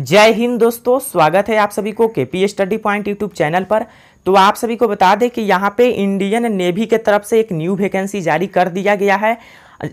जय हिंद दोस्तों स्वागत है आप सभी को KP study point YouTube channel पर तो आप सभी को बता दें कि यहाँ पे इंडियन नेवी के तरफ से एक न्यू वैकेंसी जारी कर दिया गया है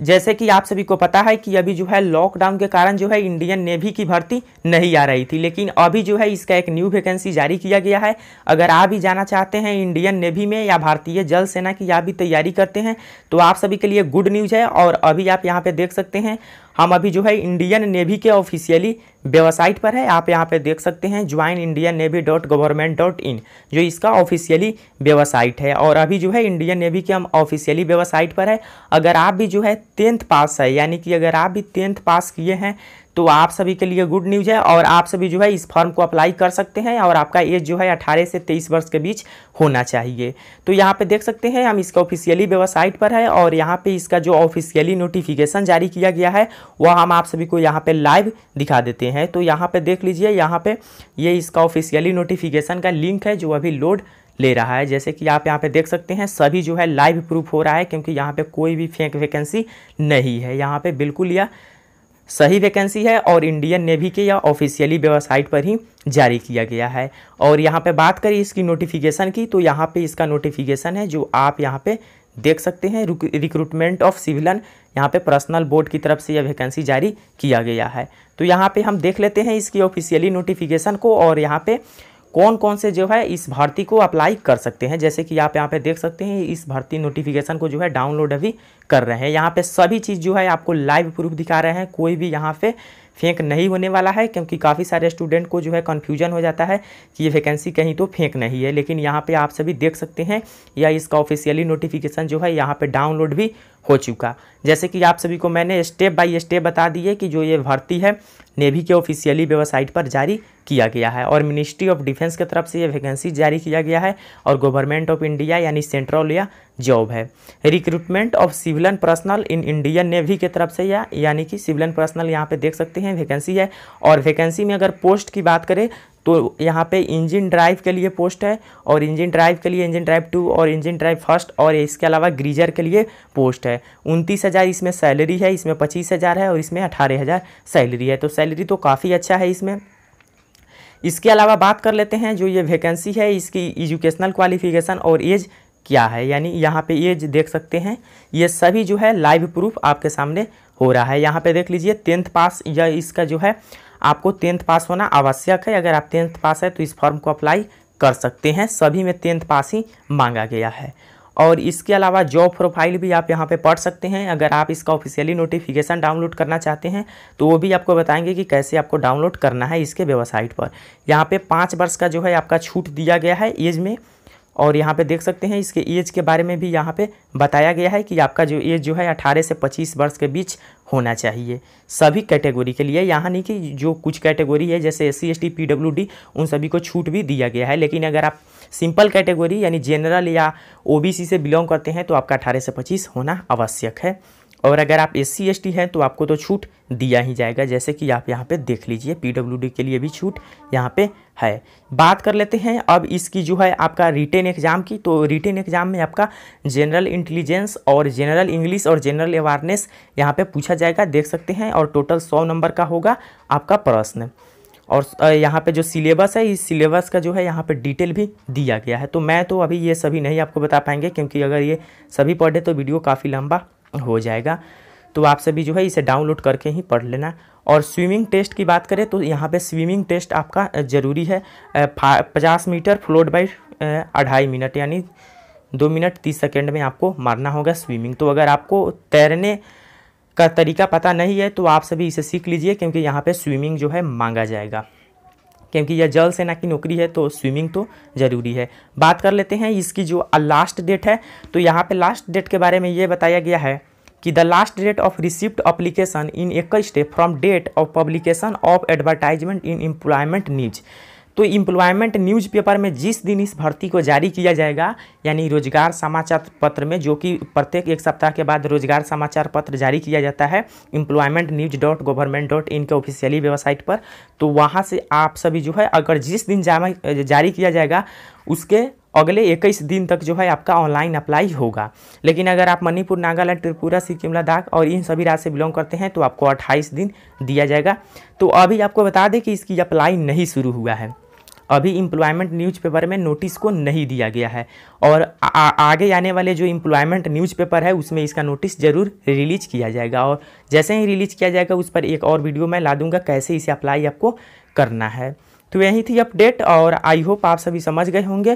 जैसे कि आप सभी को पता है कि अभी जो है लॉकडाउन के कारण जो है इंडियन नेवी की भर्ती नहीं आ रही थी लेकिन अभी जो है इसका एक न्यू वैकेंसी जारी किया गया है अगर आप भी जाना चाहते हैं इंडियन नेवी में या भारतीय जल सेना की आप भी तैयारी करते हैं तो आप सभी के लिए गुड न्यूज़ है और अभी आप यहाँ पर देख सकते हैं हम अभी जो है इंडियन नेवी के ऑफिशियली वेबसाइट पर है आप यहाँ पे देख सकते हैं join Indian Navy dot government dot in जो इसका ऑफिशियली वेबसाइट है और अभी जो है इंडियन नेवी के हम ऑफिशियली वेबसाइट पर है अगर आप भी जो है टेंथ पास है यानी कि अगर आप भी टेंथ पास किए हैं तो आप सभी के लिए गुड न्यूज़ है और आप सभी जो है इस फॉर्म को अप्लाई कर सकते हैं और आपका एज जो है अठारह से तेईस वर्ष के बीच होना चाहिए तो यहाँ पर देख सकते हैं हम इसका ऑफिशियली वेबसाइट पर है और यहाँ पर इसका जो ऑफिशियली नोटिफिकेशन जारी किया गया है वह हम आप सभी को यहाँ पर लाइव दिखा देते हैं तो यहाँ पर देख लीजिए यहाँ पर ये इसका ऑफिशियली नोटिफिकेशन का लिंक है जो अभी लोड ले रहा है जैसे कि आप यहाँ पे देख सकते हैं सभी जो है लाइव प्रूफ हो रहा है क्योंकि यहाँ पे कोई भी फेंक वैकेंसी नहीं है यहाँ पे बिल्कुल यह सही वैकेंसी है और इंडियन नेवी के या ऑफिशियली वेबसाइट पर ही जारी किया गया है और यहाँ पे बात करें इसकी नोटिफिकेशन की तो यहाँ पे इसका नोटिफिकेशन है जो आप यहाँ पे देख सकते हैं रिक्रूटमेंट ऑफ सिविलन यहाँ पे पर्सनल बोर्ड की तरफ से यह वैकेंसी जारी किया गया है तो यहाँ पे हम देख लेते हैं इसकी ऑफिशियली नोटिफिकेशन को और यहाँ पे कौन कौन से जो है इस भर्ती को अप्लाई कर सकते हैं जैसे कि आप यहाँ पे देख सकते हैं इस भर्ती नोटिफिकेशन को जो है डाउनलोड अभी कर रहे हैं यहाँ पे सभी चीज़ जो है आपको लाइव प्रूफ दिखा रहे हैं कोई भी यहाँ पे फेंक नहीं होने वाला है क्योंकि काफ़ी सारे स्टूडेंट को जो है कन्फ्यूजन हो जाता है कि ये वैकेंसी कहीं तो फेंक नहीं है लेकिन यहाँ पर आप सभी देख सकते हैं या इसका ऑफिशियली नोटिफिकेशन जो है यहाँ पर डाउनलोड भी हो चुका जैसे कि आप सभी को मैंने स्टेप बाय स्टेप बता दिए कि जो ये भर्ती है नेवी के ऑफिशियली वेबसाइट पर जारी किया गया है और मिनिस्ट्री ऑफ डिफेंस की तरफ से ये वैकेंसी जारी किया गया है और गवर्नमेंट ऑफ इंडिया यानी सेंट्रल या जॉब है recruitment of civilian personnel in Indian Navy के तरफ से या यानी कि सिविलन पर्सनल यहाँ पे देख सकते हैं वैकेंसी है और वैकेंसी में अगर पोस्ट की बात करें तो यहाँ पे इंजन ड्राइव के लिए पोस्ट है और इंजन ड्राइव के लिए इंजन ड्राइव टू और इंजन ड्राइव फर्स्ट और इसके अलावा ग्रीजर के लिए पोस्ट है उनतीस हज़ार इसमें सैलरी है इसमें पच्चीस हज़ार है और इसमें अठारह हज़ार सैलरी है तो सैलरी तो काफ़ी अच्छा है इसमें इसके अलावा बात कर लेते हैं जो ये वैकेंसी है इसकी एजुकेशनल क्वालिफिकेशन और एज क्या है यानी यहाँ पे ये देख सकते हैं ये सभी जो है लाइव प्रूफ आपके सामने हो रहा है यहाँ पे देख लीजिए टेंथ पास या इसका जो है आपको टेंथ पास होना आवश्यक है अगर आप टेंथ पास है तो इस फॉर्म को अप्लाई कर सकते हैं सभी में टेंथ पास ही मांगा गया है और इसके अलावा जॉब प्रोफाइल भी आप यहाँ पे पढ़ सकते हैं अगर आप इसका ऑफिशियली नोटिफिकेशन डाउनलोड करना चाहते हैं तो वो भी आपको बताएंगे कि कैसे आपको डाउनलोड करना है इसके वेबसाइट पर यहाँ पे पाँच वर्ष का जो है आपका छूट दिया गया है एज में और यहाँ पे देख सकते हैं इसके एज के बारे में भी यहाँ पे बताया गया है कि आपका जो एज जो है 18 से 25 वर्ष के बीच होना चाहिए सभी कैटेगरी के लिए यहाँ नहीं कि जो कुछ कैटेगरी है जैसे एस सी एस टी उन सभी को छूट भी दिया गया है लेकिन अगर आप सिंपल कैटेगरी यानी जनरल या ओ से बिलोंग करते हैं तो आपका अठारह से पच्चीस होना आवश्यक है और अगर आप एस सी एस टी हैं तो आपको तो छूट दिया ही जाएगा जैसे कि आप यहाँ पर देख लीजिए पी डब्ल्यू डी के लिए भी छूट यहाँ पर है बात कर लेते हैं अब इसकी जो है आपका रिटेन एग्जाम की तो रिटेन एग्जाम में आपका जनरल इंटेलिजेंस और जनरल इंग्लिश और जनरल अवेयरनेस यहाँ पे पूछा जाएगा देख सकते हैं और टोटल सौ नंबर का होगा आपका प्रश्न और यहाँ पे जो सिलेबस है इस सिलेबस का जो है यहाँ पे डिटेल भी दिया गया है तो मैं तो अभी ये सभी नहीं आपको बता पाएंगे क्योंकि अगर ये सभी पढ़े तो वीडियो काफ़ी लंबा हो जाएगा तो आप सभी जो है इसे डाउनलोड करके ही पढ़ लेना और स्विमिंग टेस्ट की बात करें तो यहाँ पे स्विमिंग टेस्ट आपका ज़रूरी है पचास मीटर फ्लोट बाई अढ़ाई मिनट यानी दो मिनट तीस सेकेंड में आपको मारना होगा स्विमिंग तो अगर आपको तैरने का तरीका पता नहीं है तो आप सभी इसे सीख लीजिए क्योंकि यहाँ पे स्विमिंग जो है मांगा जाएगा क्योंकि यह जल सेना की नौकरी है तो स्विमिंग तो ज़रूरी है बात कर लेते हैं इसकी जो लास्ट डेट है तो यहाँ पे लास्ट डेट के बारे में ये बताया गया है कि the last date of receipt application in एक step from date of publication of advertisement in employment news तो न्यूज़ न्यूज़पेपर में जिस दिन इस भर्ती को जारी किया जाएगा यानी रोजगार समाचार पत्र में जो कि प्रत्येक एक सप्ताह के बाद रोजगार समाचार पत्र जारी किया जाता है employment news dot government dot in के ऑफिशियली वेबसाइट पर तो वहाँ से आप सभी जो है अगर जिस दिन जारी किया जाएगा उसके अगले इक्कीस दिन तक जो है आपका ऑनलाइन अप्लाई होगा लेकिन अगर आप मणिपुर नागालैंड त्रिपुरा सिक्किम लद्दाख और इन सभी राज्य से बिलोंग करते हैं तो आपको अट्ठाईस दिन दिया जाएगा तो अभी आपको बता दें कि इसकी अप्लाई नहीं शुरू हुआ है अभी इम्प्लॉयमेंट न्यूज़पेपर में नोटिस को नहीं दिया गया है और आ, आ, आगे आने वाले जो इम्प्लॉयमेंट न्यूज़पेपर है उसमें इसका नोटिस ज़रूर रिलीज किया जाएगा और जैसे ही रिलीज किया जाएगा उस पर एक और वीडियो मैं ला दूंगा कैसे इसे अप्लाई आपको करना है तो यही थी अपडेट और आई होप आप सभी समझ गए होंगे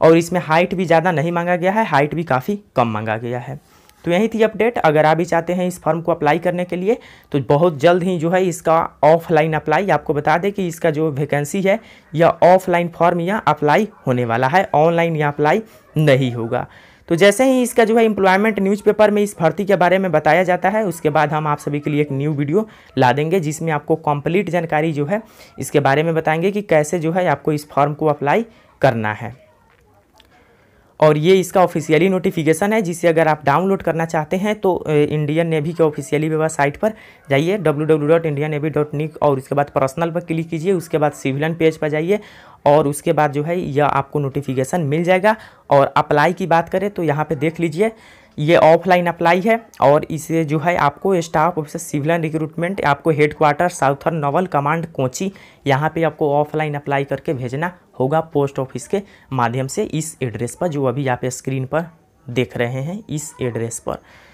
और इसमें हाइट भी ज़्यादा नहीं मांगा गया है हाइट भी काफ़ी कम मांगा गया है तो यही थी अपडेट अगर आप भी चाहते हैं इस फॉर्म को अप्लाई करने के लिए तो बहुत जल्द ही जो है इसका ऑफलाइन अप्लाई आपको बता दें कि इसका जो वैकेंसी है यह ऑफलाइन फॉर्म या अप्लाई होने वाला है ऑनलाइन या अप्लाई नहीं होगा तो जैसे ही इसका जो है इम्प्लॉयमेंट न्यूज़पेपर में इस भर्ती के बारे में बताया जाता है उसके बाद हम आप सभी के लिए एक न्यू वीडियो ला देंगे जिसमें आपको कंप्लीट जानकारी जो है इसके बारे में बताएंगे कि कैसे जो है आपको इस फॉर्म को अप्लाई करना है और ये इसका ऑफिशियली नोटिफिकेशन है जिसे अगर आप डाउनलोड करना चाहते हैं तो इंडियन नेवी के ऑफिशियली वेबसाइट पर जाइए डब्ल्यू और उसके बाद पर्सनल पर क्लिक कीजिए उसके बाद सिविलन पेज पर जाइए और उसके बाद जो है यह आपको नोटिफिकेशन मिल जाएगा और अप्लाई की बात करें तो यहाँ पर देख लीजिए ये ऑफलाइन अप्लाई है और इसे जो है आपको स्टाफ ऑफिसर सिविलियन रिक्रूटमेंट आपको headquarter southern naval command Kochi यहाँ पे आपको ऑफलाइन अप्लाई करके भेजना होगा पोस्ट ऑफिस के माध्यम से इस एड्रेस पर जो अभी आप स्क्रीन पर देख रहे हैं इस एड्रेस पर